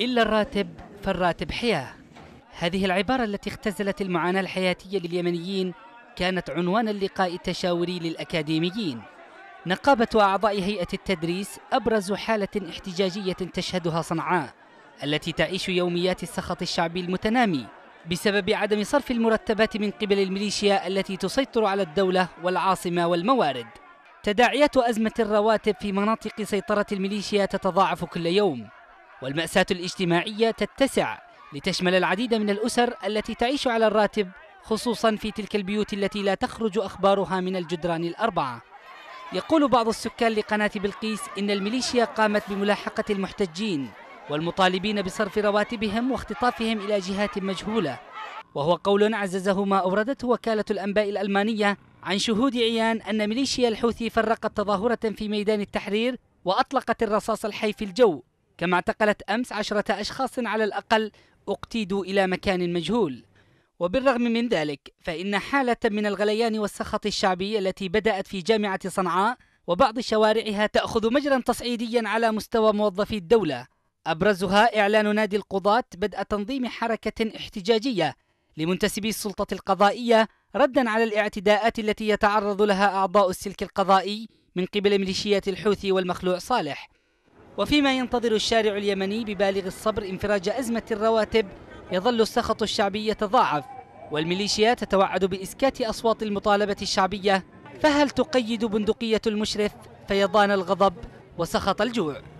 إلا الراتب فالراتب حياة هذه العبارة التي اختزلت المعاناة الحياتية لليمنيين كانت عنوان اللقاء التشاوري للأكاديميين نقابة أعضاء هيئة التدريس أبرز حالة احتجاجية تشهدها صنعاء التي تعيش يوميات السخط الشعبي المتنامي بسبب عدم صرف المرتبات من قبل الميليشيا التي تسيطر على الدولة والعاصمة والموارد تداعيات أزمة الرواتب في مناطق سيطرة الميليشيا تتضاعف كل يوم والمأساة الاجتماعية تتسع لتشمل العديد من الأسر التي تعيش على الراتب خصوصا في تلك البيوت التي لا تخرج أخبارها من الجدران الأربعة يقول بعض السكان لقناة بلقيس إن الميليشيا قامت بملاحقة المحتجين والمطالبين بصرف رواتبهم واختطافهم إلى جهات مجهولة وهو قول عززه ما أوردته وكالة الأنباء الألمانية عن شهود عيان أن ميليشيا الحوثي فرقت تظاهرة في ميدان التحرير وأطلقت الرصاص الحي في الجو كما اعتقلت أمس عشرة أشخاص على الأقل اقتيدوا إلى مكان مجهول وبالرغم من ذلك فإن حالة من الغليان والسخط الشعبي التي بدأت في جامعة صنعاء وبعض شوارعها تأخذ مجرا تصعيديا على مستوى موظفي الدولة أبرزها إعلان نادي القضاة بدء تنظيم حركة احتجاجية لمنتسبي السلطة القضائية ردا على الاعتداءات التي يتعرض لها أعضاء السلك القضائي من قبل ميليشيات الحوثي والمخلوع صالح وفيما ينتظر الشارع اليمني ببالغ الصبر انفراج أزمة الرواتب يظل السخط الشعبي يتضاعف والميليشيات تتوعد بإسكات أصوات المطالبة الشعبية فهل تقيد بندقية المشرف فيضان الغضب وسخط الجوع